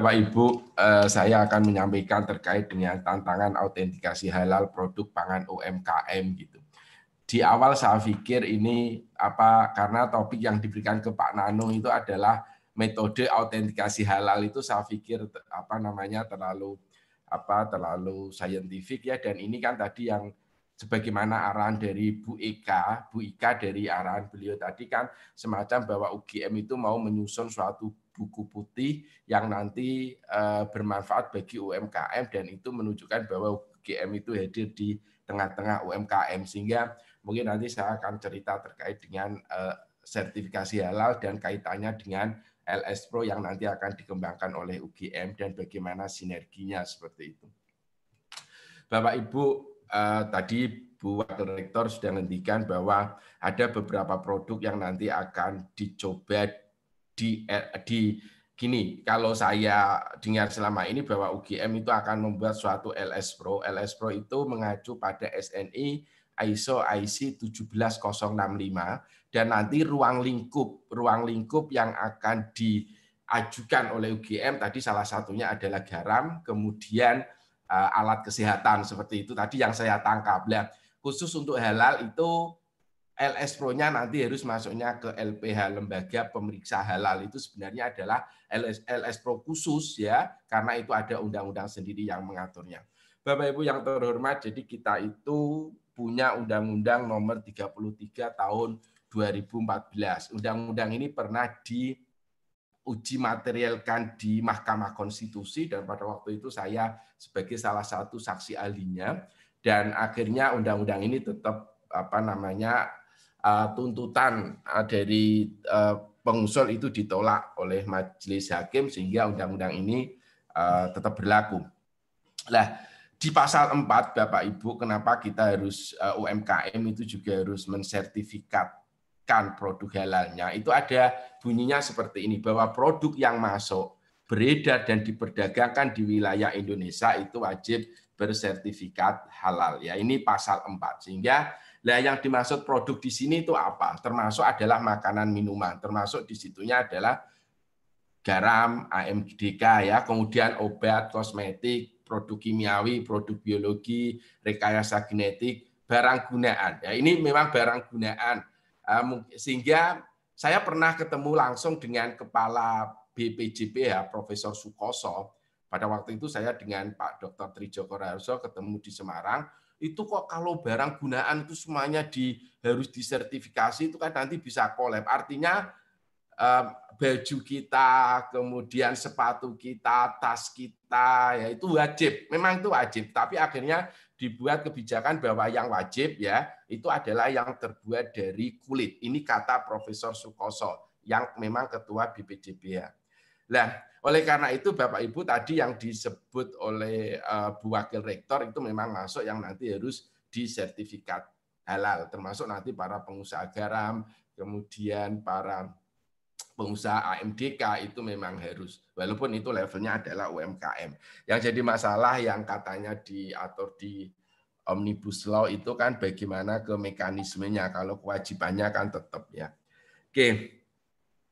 Bapak Ibu, eh, saya akan menyampaikan terkait dengan tantangan autentikasi halal produk pangan UMKM gitu. Di awal saya pikir ini apa karena topik yang diberikan ke Pak Nano itu adalah metode autentikasi halal itu saya pikir apa namanya terlalu apa terlalu saintifik ya dan ini kan tadi yang sebagaimana arahan dari Bu Eka, Bu Ika dari arahan beliau tadi kan semacam bahwa UGM itu mau menyusun suatu buku putih yang nanti uh, bermanfaat bagi UMKM dan itu menunjukkan bahwa UGM itu hadir di tengah-tengah UMKM sehingga mungkin nanti saya akan cerita terkait dengan uh, sertifikasi halal dan kaitannya dengan LS Pro yang nanti akan dikembangkan oleh UGM dan bagaimana sinerginya seperti itu. Bapak Ibu uh, tadi Bu Wakil Rektor sudah ngendikan bahwa ada beberapa produk yang nanti akan dicoba di, eh, di gini, kalau saya dengar selama ini bahwa UGM itu akan membuat suatu LS Pro. LS Pro itu mengacu pada SNI ISO IC 17065 dan nanti ruang lingkup, ruang lingkup yang akan diajukan oleh UGM tadi salah satunya adalah garam, kemudian Eh, alat kesehatan seperti itu tadi yang saya tangkap. Nah, khusus untuk halal itu LS pro nya nanti harus masuknya ke LPH lembaga pemeriksa halal itu sebenarnya adalah LS, Pro khusus ya karena itu ada undang-undang sendiri yang mengaturnya. Bapak Ibu yang terhormat, jadi kita itu punya undang-undang nomor 33 tahun 2014. Undang-undang ini pernah di uji materialkan di Mahkamah Konstitusi dan pada waktu itu saya sebagai salah satu saksi ahlinya dan akhirnya undang-undang ini tetap apa namanya eh, tuntutan eh, dari eh, pengusul itu ditolak oleh majelis hakim sehingga undang-undang ini tetap berlaku. Nah, di pasal 4 Bapak Ibu kenapa kita harus UMKM itu juga harus mensertifikat produk halalnya itu ada bunyinya seperti ini bahwa produk yang masuk beredar dan diperdagangkan di wilayah Indonesia itu wajib bersertifikat halal ya ini pasal 4 sehingga lah yang dimaksud produk di sini itu apa termasuk adalah makanan minuman termasuk di situnya adalah garam AMDK ya kemudian obat kosmetik produk kimiawi produk biologi rekayasa genetik barang gunaan ya ini memang barang gunaan Eh, sehingga saya pernah ketemu langsung dengan kepala BPJPH ya, Profesor Sukoso. Pada waktu itu saya dengan Pak Dr. Trijoko Raharso ketemu di Semarang. Itu kok kalau barang gunaan itu semuanya di, harus disertifikasi itu kan nanti bisa kolab. Artinya baju kita, kemudian sepatu kita, tas kita, ya itu wajib. Memang itu wajib, tapi akhirnya dibuat kebijakan bahwa yang wajib ya itu adalah yang terbuat dari kulit. Ini kata Profesor Sukoso yang memang ketua ya. Nah, oleh karena itu Bapak Ibu tadi yang disebut oleh uh, Bu Wakil Rektor itu memang masuk yang nanti harus disertifikat halal termasuk nanti para pengusaha garam, kemudian para pengusaha AMDK itu memang harus walaupun itu levelnya adalah UMKM. Yang jadi masalah yang katanya diatur di Omnibus Law itu kan bagaimana ke mekanismenya kalau kewajibannya kan tetap ya. Oke.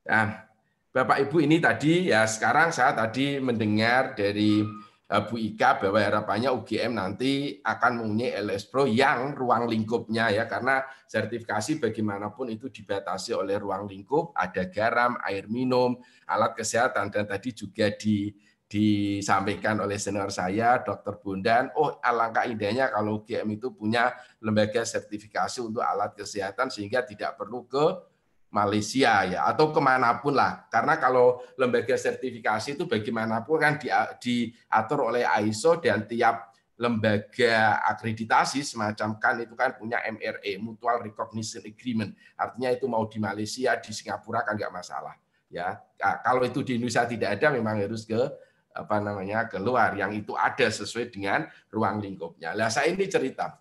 Nah, Bapak Ibu ini tadi ya sekarang saya tadi mendengar dari Bu Ika bahwa harapannya UGM nanti akan mempunyai LS Pro yang ruang lingkupnya ya karena sertifikasi bagaimanapun itu dibatasi oleh ruang lingkup ada garam, air minum, alat kesehatan dan tadi juga di disampaikan oleh senior saya Dr. Bondan, oh alangkah indahnya kalau UGM itu punya lembaga sertifikasi untuk alat kesehatan sehingga tidak perlu ke Malaysia ya atau kemanapun lah karena kalau lembaga sertifikasi itu bagaimanapun kan diatur oleh ISO dan tiap lembaga akreditasi semacam kan itu kan punya MRE Mutual Recognition Agreement artinya itu mau di Malaysia di Singapura kan nggak masalah ya nah, kalau itu di Indonesia tidak ada memang harus ke apa namanya keluar yang itu ada sesuai dengan ruang lingkupnya lah saya ini cerita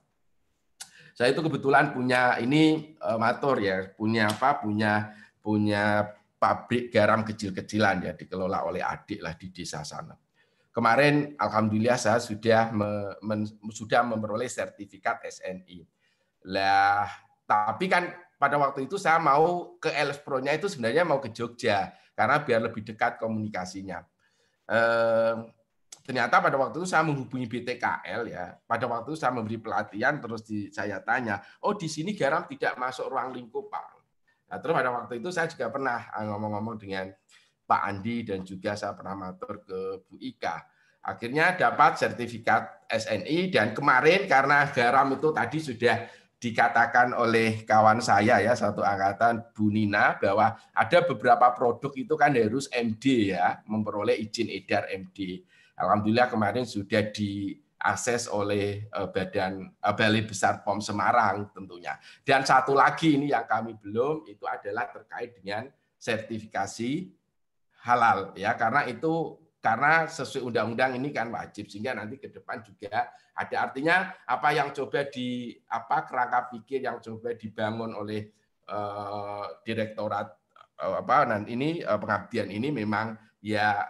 saya itu kebetulan punya ini uh, matur ya, punya apa? Punya punya pabrik garam kecil-kecilan ya dikelola oleh adik lah di desa sana. Kemarin alhamdulillah saya sudah me, men, sudah memperoleh sertifikat SNI. Lah, tapi kan pada waktu itu saya mau ke pro nya itu sebenarnya mau ke Jogja karena biar lebih dekat komunikasinya. Eh, ternyata pada waktu itu saya menghubungi BTKL ya. Pada waktu itu saya memberi pelatihan terus di, saya tanya, oh di sini garam tidak masuk ruang lingkup Pak. Nah, terus pada waktu itu saya juga pernah eh, ngomong-ngomong dengan Pak Andi dan juga saya pernah matur ke Bu Ika. Akhirnya dapat sertifikat SNI dan kemarin karena garam itu tadi sudah dikatakan oleh kawan saya ya satu angkatan Bu Nina bahwa ada beberapa produk itu kan harus MD ya memperoleh izin edar MD alhamdulillah kemarin sudah diakses oleh eh, badan eh, Balai Besar POM Semarang tentunya. Dan satu lagi ini yang kami belum itu adalah terkait dengan sertifikasi halal ya karena itu karena sesuai undang-undang ini kan wajib sehingga nanti ke depan juga ada artinya apa yang coba di apa kerangka pikir yang coba dibangun oleh uh, direktorat uh, apa dan ini uh, pengabdian ini memang ya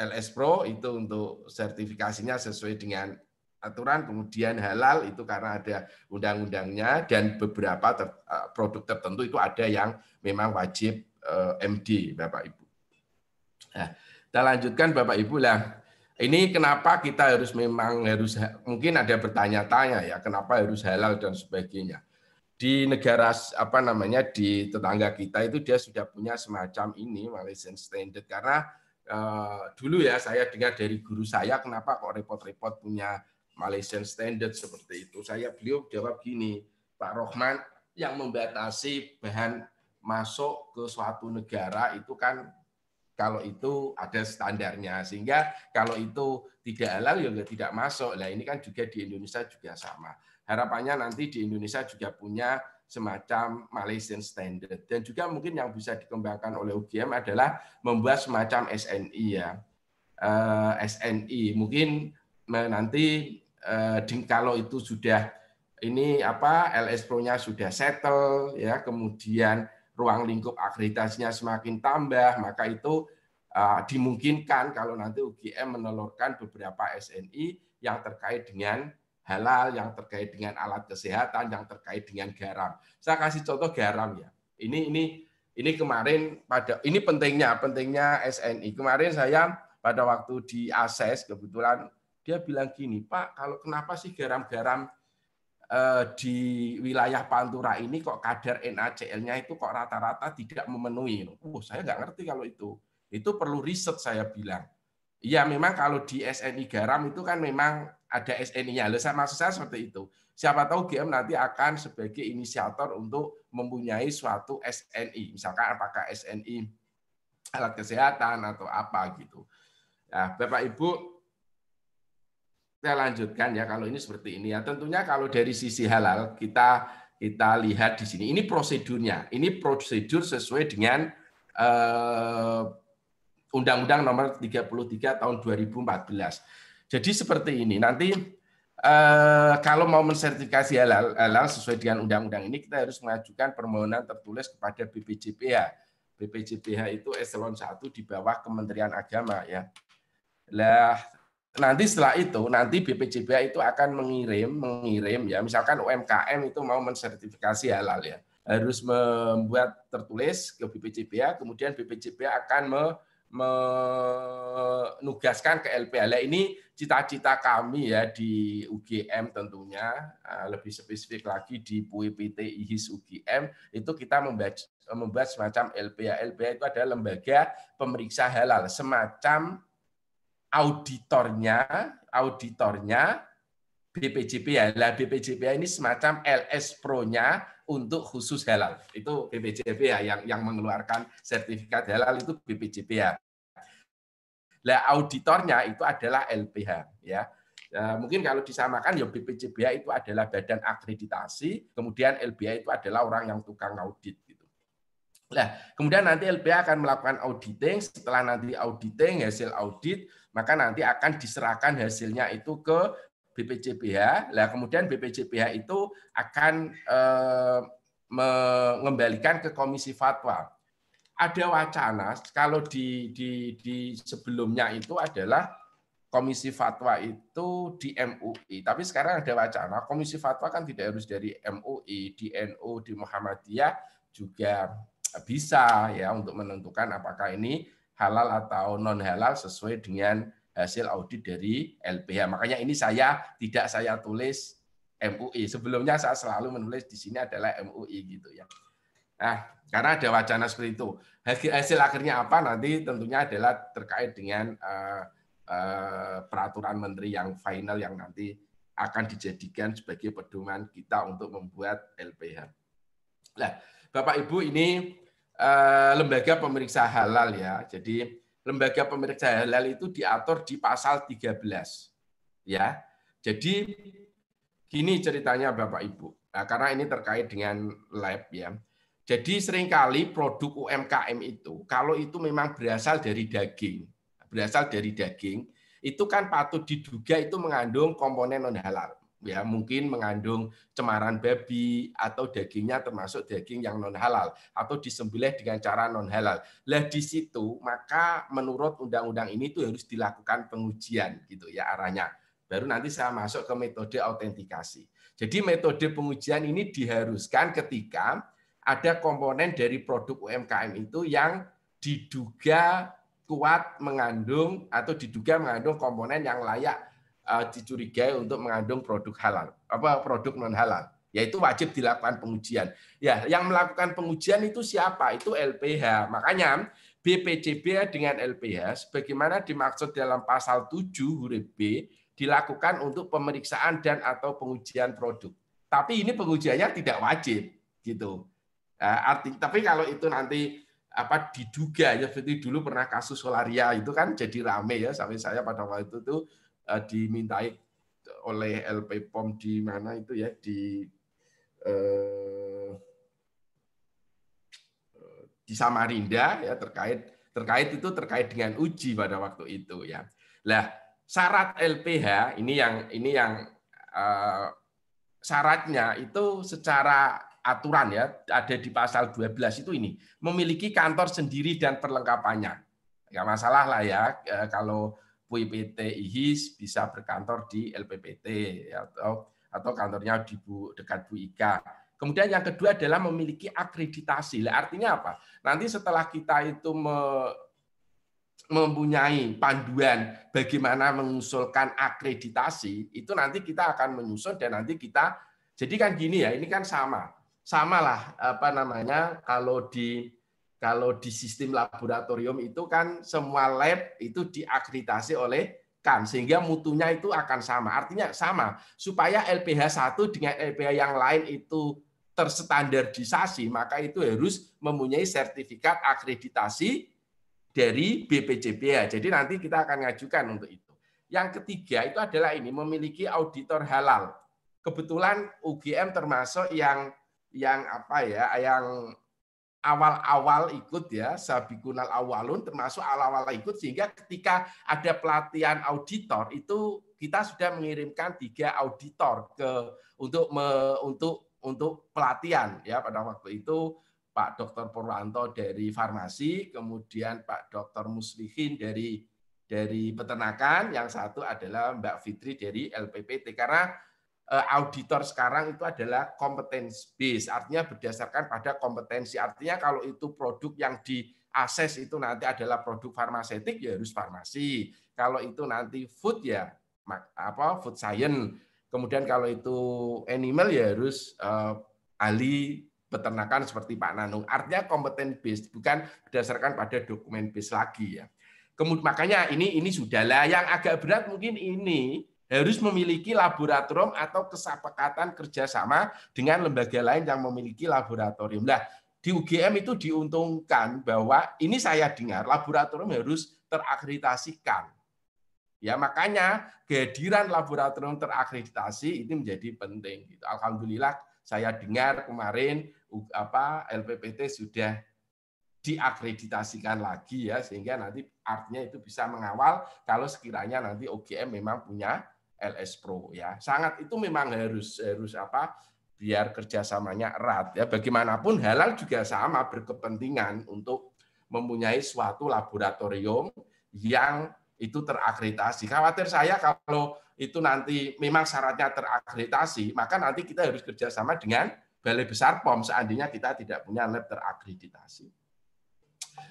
LS Pro itu untuk sertifikasinya sesuai dengan aturan, kemudian halal itu karena ada undang-undangnya dan beberapa ter, eh, produk tertentu itu ada yang memang wajib eh, MD Bapak Ibu. Nah, kita lanjutkan Bapak Ibu lah. Ini kenapa kita harus memang harus mungkin ada bertanya-tanya ya kenapa harus halal dan sebagainya. Di negara apa namanya di tetangga kita itu dia sudah punya semacam ini Malaysian Standard karena Eh, dulu ya saya dengar dari guru saya kenapa kok repot-repot punya Malaysian Standard seperti itu. Saya beliau jawab gini, Pak Rohman yang membatasi bahan masuk ke suatu negara itu kan kalau itu ada standarnya sehingga kalau itu tidak halal ya tidak masuk. Nah ini kan juga di Indonesia juga sama. Harapannya nanti di Indonesia juga punya semacam Malaysian Standard. Dan juga mungkin yang bisa dikembangkan oleh UGM adalah membuat semacam SNI ya. Eh, SNI mungkin nanti eh, kalau itu sudah ini apa LS pro nya sudah settle ya, kemudian ruang lingkup akreditasinya semakin tambah, maka itu eh, dimungkinkan kalau nanti UGM menelurkan beberapa SNI yang terkait dengan halal, yang terkait dengan alat kesehatan, yang terkait dengan garam. Saya kasih contoh garam ya. Ini ini ini kemarin pada ini pentingnya pentingnya SNI. Kemarin saya pada waktu di ases kebetulan dia bilang gini, Pak, kalau kenapa sih garam-garam eh, di wilayah Pantura ini kok kadar NaCl-nya itu kok rata-rata tidak memenuhi. Uh, saya nggak ngerti kalau itu. Itu perlu riset saya bilang. Ya memang kalau di SNI garam itu kan memang ada SNI-nya. Lalu Saya maksud saya seperti itu. Siapa tahu GM nanti akan sebagai inisiator untuk mempunyai suatu SNI. Misalkan apakah SNI alat kesehatan atau apa gitu. Nah, Bapak Ibu, saya lanjutkan ya kalau ini seperti ini ya. Tentunya kalau dari sisi halal kita kita lihat di sini. Ini prosedurnya. Ini prosedur sesuai dengan eh, Undang-Undang Nomor 33 Tahun 2014 jadi seperti ini. Nanti eh, kalau mau mensertifikasi halal, halal sesuai dengan undang-undang ini, kita harus mengajukan permohonan tertulis kepada BPJPH. BPJPH itu eselon 1 di bawah Kementerian Agama ya. Lah nanti setelah itu nanti BPJPH itu akan mengirim mengirim ya misalkan UMKM itu mau mensertifikasi halal ya harus membuat tertulis ke BPJPH kemudian BPJPH akan menugaskan ke LPL ini cita-cita kami ya di UGM tentunya ah, lebih spesifik lagi di PUIPT IHIS UGM itu kita membuat membuat semacam LPA LPA itu adalah lembaga pemeriksa halal semacam auditornya auditornya BPJP ya lah BPJP ini semacam LS Pro-nya untuk khusus halal. Itu BPJP ya yang yang mengeluarkan sertifikat halal itu BPJP ya. Lah auditornya itu adalah LPH ya. ya. mungkin kalau disamakan ya BPJBA itu adalah badan akreditasi, kemudian LBH itu adalah orang yang tukang audit gitu. Nah, kemudian nanti LBH akan melakukan auditing, setelah nanti auditing hasil audit, maka nanti akan diserahkan hasilnya itu ke BPJPH. Lah kemudian BPJPH itu akan eh, mengembalikan ke komisi fatwa. Ada wacana kalau di, di, di sebelumnya itu adalah komisi fatwa itu di MUI, tapi sekarang ada wacana komisi fatwa kan tidak harus dari MUI, di NU, di Muhammadiyah juga bisa ya untuk menentukan apakah ini halal atau non halal sesuai dengan hasil audit dari LPH. Makanya ini saya tidak saya tulis MUI. Sebelumnya saya selalu menulis di sini adalah MUI gitu ya. Nah, karena ada wacana seperti itu. Hasil akhirnya apa nanti tentunya adalah terkait dengan uh, uh, peraturan menteri yang final yang nanti akan dijadikan sebagai pedoman kita untuk membuat LPH. Nah, Bapak Ibu ini uh, lembaga pemeriksa halal ya. Jadi lembaga pemeriksa halal itu diatur di pasal 13. Ya. Jadi gini ceritanya Bapak Ibu. Nah, karena ini terkait dengan lab ya. Jadi seringkali produk UMKM itu kalau itu memang berasal dari daging, berasal dari daging, itu kan patut diduga itu mengandung komponen non halal ya mungkin mengandung cemaran babi atau dagingnya termasuk daging yang non halal atau disembelih dengan cara non halal. Lah di situ maka menurut undang-undang ini itu harus dilakukan pengujian gitu ya arahnya. Baru nanti saya masuk ke metode autentikasi. Jadi metode pengujian ini diharuskan ketika ada komponen dari produk UMKM itu yang diduga kuat mengandung atau diduga mengandung komponen yang layak uh, dicurigai untuk mengandung produk halal apa produk non halal yaitu wajib dilakukan pengujian. Ya, yang melakukan pengujian itu siapa? Itu LPH. Makanya BPJB dengan LPH sebagaimana dimaksud dalam pasal 7 huruf B dilakukan untuk pemeriksaan dan atau pengujian produk. Tapi ini pengujiannya tidak wajib gitu. Eh, arti, tapi kalau itu nanti apa diduga ya seperti dulu pernah kasus solaria itu kan jadi rame ya sampai saya pada waktu itu uh, dimintai oleh LP POM di mana itu ya di uh, di Samarinda ya terkait terkait itu terkait dengan uji pada waktu itu ya. Lah syarat LPH ini yang ini yang uh, syaratnya itu secara aturan ya ada di pasal 12 itu ini memiliki kantor sendiri dan perlengkapannya. Enggak masalah lah ya kalau WPT IHIS bisa berkantor di LPPT atau atau kantornya di Bu, dekat Bu Ika. Kemudian yang kedua adalah memiliki akreditasi. Lah artinya apa? Nanti setelah kita itu me, mempunyai panduan bagaimana mengusulkan akreditasi, itu nanti kita akan menyusun dan nanti kita jadi kan gini ya, ini kan sama. Samalah apa namanya kalau di kalau di sistem laboratorium itu kan semua lab itu diakreditasi oleh kan sehingga mutunya itu akan sama. Artinya sama. Supaya LPH satu dengan LPH yang lain itu terstandardisasi, maka itu harus mempunyai sertifikat akreditasi dari BPJPH. Jadi nanti kita akan ngajukan untuk itu. Yang ketiga itu adalah ini memiliki auditor halal. Kebetulan UGM termasuk yang yang apa ya, yang awal-awal ikut ya, sabikunal awalun termasuk awal-awal ikut sehingga ketika ada pelatihan auditor itu kita sudah mengirimkan tiga auditor ke untuk me, untuk untuk pelatihan ya pada waktu itu Pak Dr. Purwanto dari farmasi, kemudian Pak Dr. Muslihin dari dari peternakan, yang satu adalah Mbak Fitri dari LPPT karena Eh, auditor sekarang itu adalah competence base, artinya berdasarkan pada kompetensi. Artinya kalau itu produk yang diakses itu nanti adalah produk farmasetik ya harus farmasi. Kalau itu nanti food ya apa food science. Kemudian kalau itu animal ya harus uh, ahli peternakan seperti Pak Nanung. Artinya kompeten based bukan berdasarkan pada dokumen base lagi ya. Kemudian makanya ini ini sudahlah yang agak berat mungkin ini harus memiliki laboratorium atau kesepakatan kerjasama dengan lembaga lain yang memiliki laboratorium. Nah, di UGM itu diuntungkan bahwa ini saya dengar laboratorium harus terakreditasikan. Ya, makanya kehadiran laboratorium terakreditasi ini menjadi penting. Gitu. Alhamdulillah saya dengar kemarin apa LPPT sudah diakreditasikan lagi ya sehingga nanti artinya itu bisa mengawal kalau sekiranya nanti OGM memang punya LS Pro ya. Sangat itu memang harus harus apa? biar kerjasamanya erat ya. Bagaimanapun halal juga sama berkepentingan untuk mempunyai suatu laboratorium yang itu terakreditasi. Khawatir saya kalau itu nanti memang syaratnya terakreditasi, maka nanti kita harus kerjasama dengan Balai Besar POM seandainya kita tidak punya lab terakreditasi.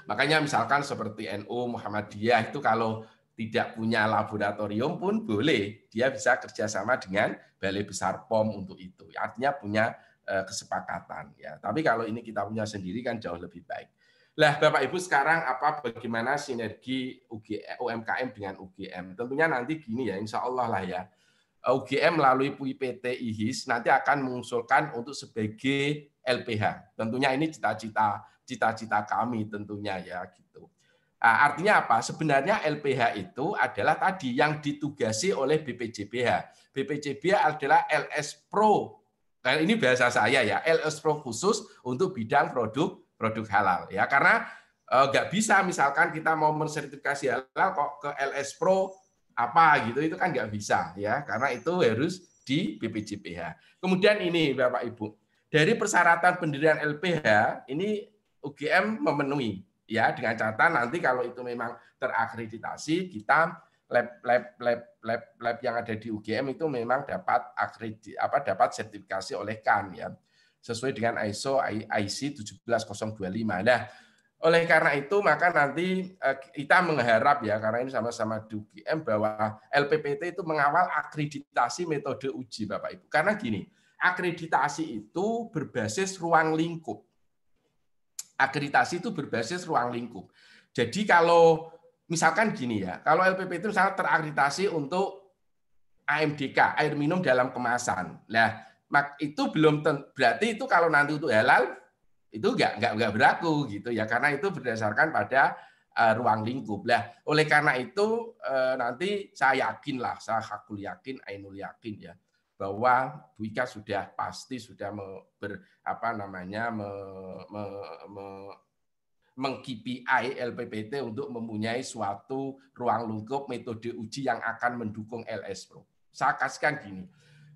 Makanya misalkan seperti NU Muhammadiyah itu kalau tidak punya laboratorium pun boleh. Dia bisa kerjasama dengan Balai Besar POM untuk itu. Artinya punya eh, kesepakatan ya. Tapi kalau ini kita punya sendiri kan jauh lebih baik. Lah Bapak Ibu sekarang apa bagaimana sinergi UGM, eh, UMKM dengan UGM? Tentunya nanti gini ya, insya Allah lah ya. Eh, UGM melalui PT IHIS nanti akan mengusulkan untuk sebagai LPH. Tentunya ini cita-cita cita-cita kami tentunya ya gitu. Ah, artinya apa? Sebenarnya LPH itu adalah tadi yang ditugasi oleh BPJPH. BPJPH adalah LS Pro. Nah, ini bahasa saya ya, LS Pro khusus untuk bidang produk produk halal ya. Karena eh, nggak e, bisa misalkan kita mau mensertifikasi halal kok ke LS Pro apa gitu itu kan nggak bisa ya karena itu harus di BPJPH. Kemudian ini Bapak Ibu, dari persyaratan pendirian LPH ini UGM memenuhi ya dengan catatan nanti kalau itu memang terakreditasi kita lab lab lab lab lab yang ada di UGM itu memang dapat akredit apa dapat sertifikasi oleh KAN ya sesuai dengan ISO IC 17025. Nah, oleh karena itu maka nanti eh, kita mengharap ya karena ini sama-sama di UGM bahwa LPPT itu mengawal akreditasi metode uji Bapak Ibu. Karena gini, akreditasi itu berbasis ruang lingkup. Akreditasi itu berbasis ruang lingkup. Jadi kalau misalkan gini ya, kalau LPP itu sangat terakreditasi untuk AMDK, air minum dalam kemasan. Nah, itu belum berarti itu kalau nanti untuk halal itu enggak enggak enggak berlaku gitu ya karena itu berdasarkan pada uh, ruang lingkup lah oleh karena itu uh, nanti saya yakin lah saya hakul yakin ainul yakin ya bahwa Bu Ika sudah pasti sudah me, ber, apa namanya me, me, me, meng LPPT untuk mempunyai suatu ruang lingkup metode uji yang akan mendukung LS Pro. Saya kasihkan gini.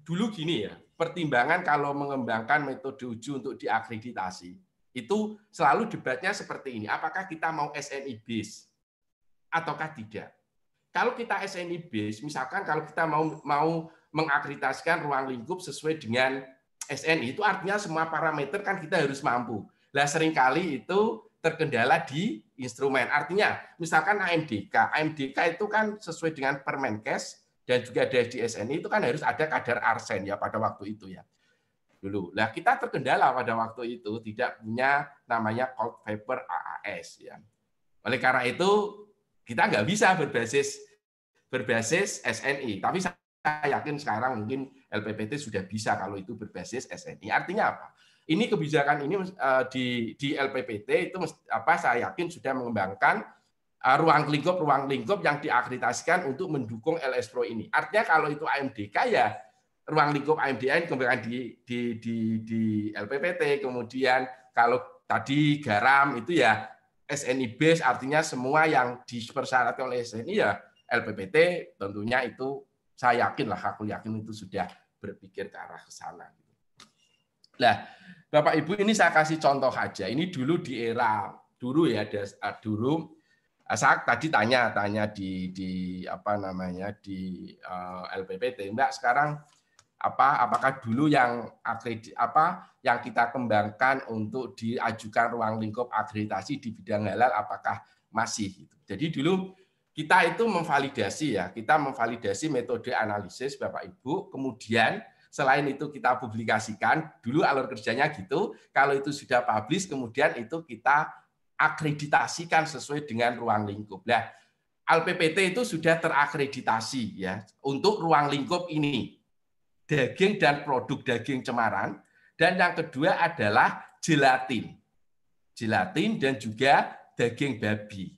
Dulu gini ya, pertimbangan kalau mengembangkan metode uji untuk diakreditasi itu selalu debatnya seperti ini. Apakah kita mau SNI base ataukah tidak? Kalau kita SNI base, misalkan kalau kita mau mau mengakreditasikan ruang lingkup sesuai dengan SNI. Itu artinya semua parameter kan kita harus mampu. Nah, seringkali itu terkendala di instrumen. Artinya, misalkan AMDK. AMDK itu kan sesuai dengan Permenkes dan juga SNI itu kan harus ada kadar arsen ya pada waktu itu ya dulu. Nah, kita terkendala pada waktu itu tidak punya namanya cold paper AAS ya. Oleh karena itu kita nggak bisa berbasis berbasis SNI, tapi yakin sekarang mungkin LPPT sudah bisa kalau itu berbasis SNI. Artinya apa? Ini kebijakan ini eh, di di LPPT itu apa saya yakin sudah mengembangkan eh, ruang lingkup ruang lingkup yang diakreditasikan untuk mendukung LS Pro ini. Artinya kalau itu AMDK ya ruang lingkup AMDN kemudian di di di di LPPT kemudian kalau tadi garam itu ya SNI base artinya semua yang dipersyaratkan oleh SNI ya LPPT tentunya itu saya yakin lah, aku yakin itu sudah berpikir ke arah ke sana. Nah, gitu. Bapak Ibu ini saya kasih contoh aja. Ini dulu di era dulu ya, ada dulu eh, saya tadi tanya tanya di di apa namanya di uh, eh, LPPT Mbak sekarang apa apakah dulu yang akredit apa yang kita kembangkan untuk diajukan ruang lingkup akreditasi di bidang halal apakah masih jadi dulu kita itu memvalidasi ya, kita memvalidasi metode analisis Bapak Ibu, kemudian selain itu kita publikasikan, dulu alur kerjanya gitu, kalau itu sudah publish kemudian itu kita akreditasikan sesuai dengan ruang lingkup. Nah, LPPT itu sudah terakreditasi ya untuk ruang lingkup ini. Daging dan produk daging cemaran dan yang kedua adalah gelatin. Gelatin dan juga daging babi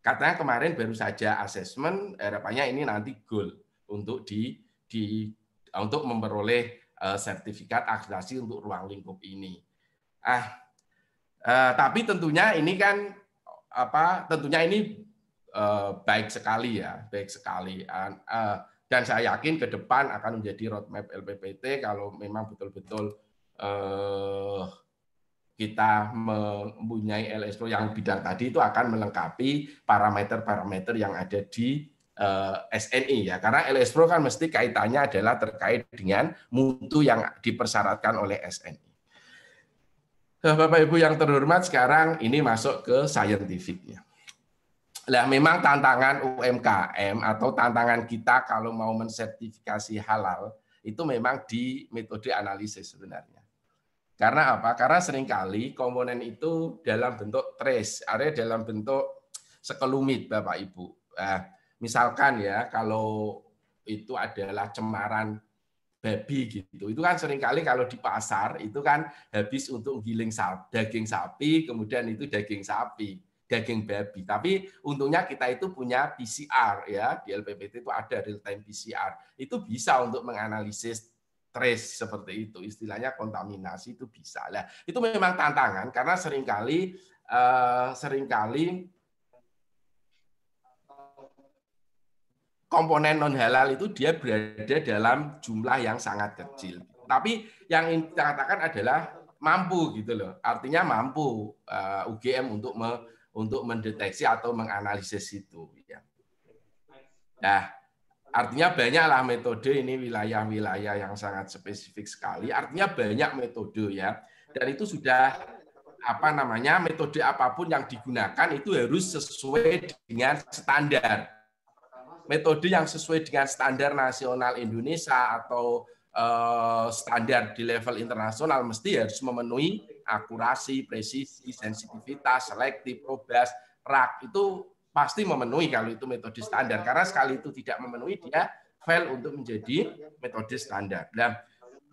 Katanya kemarin baru saja asesmen, harapannya ini nanti goal untuk di di untuk memperoleh uh, sertifikat akreditasi untuk ruang lingkup ini. Ah, uh, tapi tentunya ini kan apa? Tentunya ini uh, baik sekali ya, baik sekali. Uh, dan saya yakin ke depan akan menjadi roadmap LPPT kalau memang betul-betul uh, kita mempunyai LSO yang bidang tadi itu akan melengkapi parameter-parameter yang ada di eh, SNI ya karena LSPRO kan mesti kaitannya adalah terkait dengan mutu yang dipersyaratkan oleh SNI. Nah, Bapak Ibu yang terhormat sekarang ini masuk ke scientificnya. Nah, memang tantangan UMKM atau tantangan kita kalau mau mensertifikasi halal itu memang di metode analisis sebenarnya karena apa? Karena seringkali komponen itu dalam bentuk trace, area dalam bentuk sekelumit Bapak Ibu. Eh, misalkan ya kalau itu adalah cemaran babi gitu. Itu kan seringkali kalau di pasar itu kan habis untuk giling sapi, daging sapi, kemudian itu daging sapi, daging babi. Tapi untungnya kita itu punya PCR ya, di LPPT itu ada real time PCR. Itu bisa untuk menganalisis trace seperti itu. Istilahnya kontaminasi itu bisa. lah itu memang tantangan karena seringkali uh, seringkali komponen non halal itu dia berada dalam jumlah yang sangat kecil. Tapi yang ingin kita katakan adalah mampu gitu loh. Artinya mampu uh, eh, UGM untuk me, untuk mendeteksi atau menganalisis itu ya. Nah, Artinya banyaklah metode ini wilayah-wilayah yang sangat spesifik sekali. Artinya banyak metode ya. Dan itu sudah apa namanya metode apapun yang digunakan itu harus sesuai dengan standar. Metode yang sesuai dengan standar nasional Indonesia atau eh, standar di level internasional mesti harus memenuhi akurasi, presisi, sensitivitas, selektif, probas, rak itu pasti memenuhi kalau itu metode standar oh, iya. karena sekali itu tidak memenuhi dia fail untuk menjadi metode standar. Nah,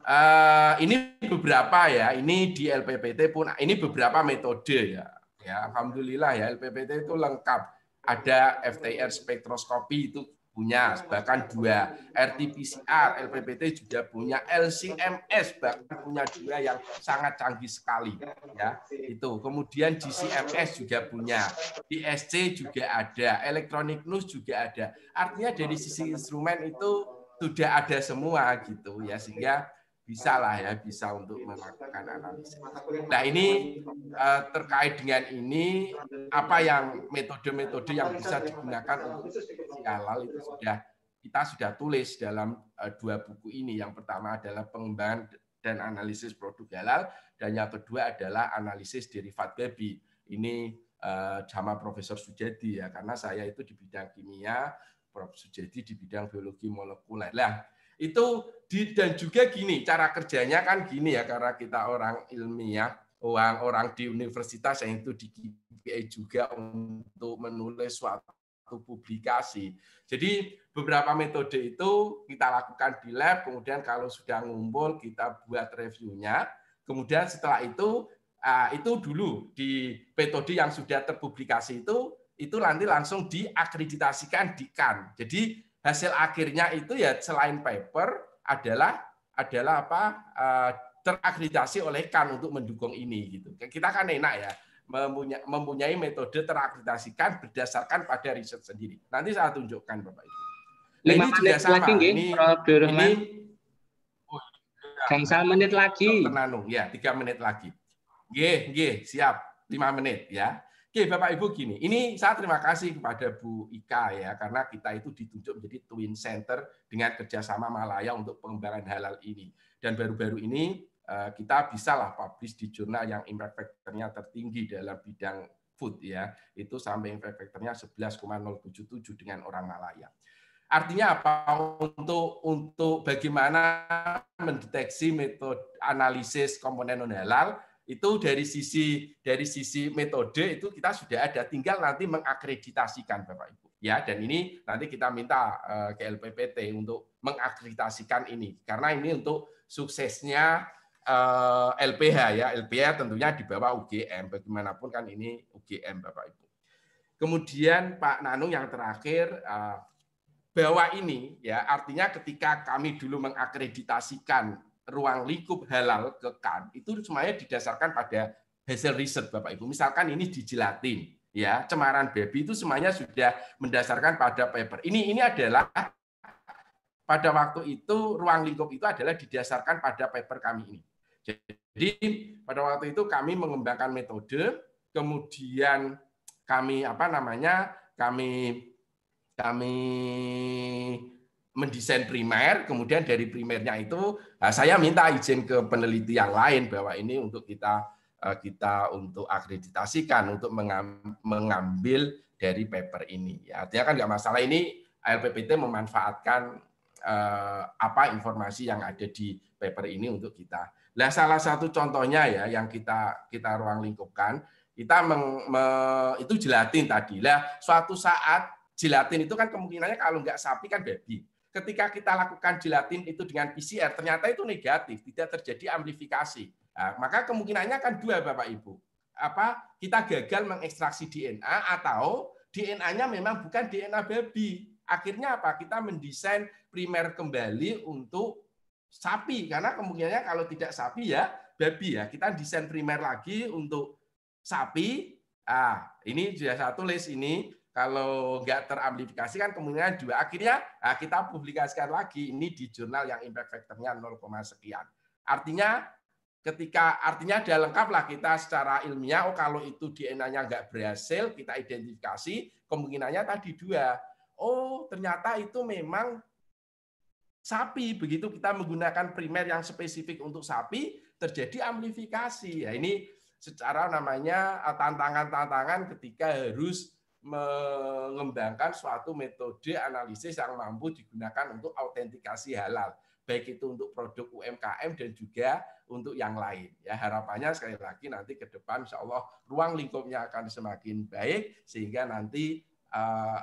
eh, ini beberapa ya, ini di LPPT pun ah, ini beberapa metode ya. Ya, alhamdulillah ya LPPT itu lengkap. Ada FTR spektroskopi itu punya bahkan dua RT-PCR, LPPT juga punya LCMS bahkan punya dua yang sangat canggih sekali ya itu kemudian GCMS juga punya DSC juga ada Electronic News juga ada artinya dari sisi instrumen itu sudah ada semua gitu ya sehingga bisa lah ya bisa untuk melakukan analisis. Nah, nah ini eh, terkait dengan ini apa yang metode-metode yang bisa digunakan untuk halal itu sudah kita sudah tulis dalam eh, dua buku ini. Yang pertama adalah pengembangan dan analisis produk halal dan yang kedua adalah analisis derivat babi. Ini eh, sama Profesor Sujadi ya karena saya itu di bidang kimia, Prof Sujadi di bidang biologi molekuler. Lah itu di, dan juga gini cara kerjanya kan gini ya karena kita orang ilmiah orang orang di universitas yang itu di KPI juga untuk menulis suatu publikasi. Jadi beberapa metode itu kita lakukan di lab, kemudian kalau sudah ngumpul kita buat reviewnya, kemudian setelah itu ah, itu dulu di metode yang sudah terpublikasi itu itu nanti langsung diakreditasikan di KAN. Jadi hasil akhirnya itu ya selain paper adalah adalah apa eh, terakreditasi oleh KAN untuk mendukung ini gitu. Kita kan enak ya mempunyai, metode terakreditasikan berdasarkan pada riset sendiri. Nanti saya tunjukkan Bapak Ibu. Nah, ini juga sama. Lagi, ini, ini oh, ya. menit lagi. ya, tiga menit lagi. G, G, siap. Lima menit ya. Oke, Bapak Ibu gini. Ini saya terima kasih kepada Bu Ika ya karena kita itu ditunjuk menjadi twin center dengan kerjasama Malaya untuk pengembangan halal ini. Dan baru-baru ini eh, kita bisalah publish di jurnal yang impact factor-nya tertinggi dalam bidang food ya. Itu sampai impact factor-nya 11,077 dengan orang Malaya. Artinya apa? Untuk untuk bagaimana mendeteksi metode analisis komponen non halal itu dari sisi dari sisi metode itu kita sudah ada, tinggal nanti mengakreditasikan Bapak Ibu. Ya, dan ini nanti kita minta eh, ke LPPT untuk mengakreditasikan ini karena ini untuk suksesnya LPH eh, ya. LPH tentunya di bawah UGM bagaimanapun kan ini UGM Bapak Ibu. Kemudian Pak Nanung yang terakhir eh, bahwa ini ya artinya ketika kami dulu mengakreditasikan ruang lingkup halal ke KAN itu semuanya didasarkan pada hasil riset Bapak Ibu. Misalkan ini di gelatin, ya cemaran baby itu semuanya sudah mendasarkan pada paper. Ini ini adalah pada waktu itu ruang lingkup itu adalah didasarkan pada paper kami ini. Jadi pada waktu itu kami mengembangkan metode, kemudian kami apa namanya kami kami mendesain primer, kemudian dari primernya itu nah, saya minta izin ke peneliti yang lain bahwa ini untuk kita eh, kita untuk akreditasikan untuk mengambil dari paper ini. Ya, artinya kan nggak masalah ini LPPT memanfaatkan eh, apa informasi yang ada di paper ini untuk kita. Nah, salah satu contohnya ya yang kita kita ruang lingkupkan kita meng, me, itu gelatin tadi. Lah, suatu saat gelatin itu kan kemungkinannya kalau nggak sapi kan babi ketika kita lakukan gelatin itu dengan PCR, ternyata itu negatif, tidak terjadi amplifikasi. Nah, maka kemungkinannya akan dua, Bapak Ibu. Apa kita gagal mengekstraksi DNA atau DNA-nya memang bukan DNA babi. Akhirnya apa? Kita mendesain primer kembali untuk sapi karena kemungkinannya kalau tidak sapi ya babi ya. Kita desain primer lagi untuk sapi. Ah, ini sudah satu list ini kalau nggak teramplifikasi kan kemungkinan juga Akhirnya nah kita publikasikan lagi ini di jurnal yang impact factornya 0, sekian. Artinya ketika artinya lengkap lah kita secara ilmiah. Oh kalau itu DNA-nya nggak berhasil kita identifikasi kemungkinannya tadi dua. Oh ternyata itu memang sapi begitu kita menggunakan primer yang spesifik untuk sapi terjadi amplifikasi. Ya ini secara namanya eh, tantangan-tantangan ketika harus mengembangkan suatu metode analisis yang mampu digunakan untuk autentikasi halal, baik itu untuk produk UMKM dan juga untuk yang lain. Ya harapannya sekali lagi nanti ke depan, insya Allah ruang lingkupnya akan semakin baik sehingga nanti uh,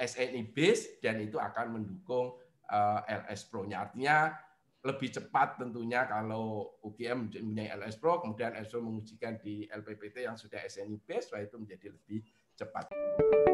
eh, SNI base dan itu akan mendukung uh, eh, LS Pro-nya. Artinya lebih cepat tentunya kalau UGM mempunyai LS Pro, kemudian LS Pro mengujikan di LPPT yang sudah SNI base, itu menjadi lebih cepat.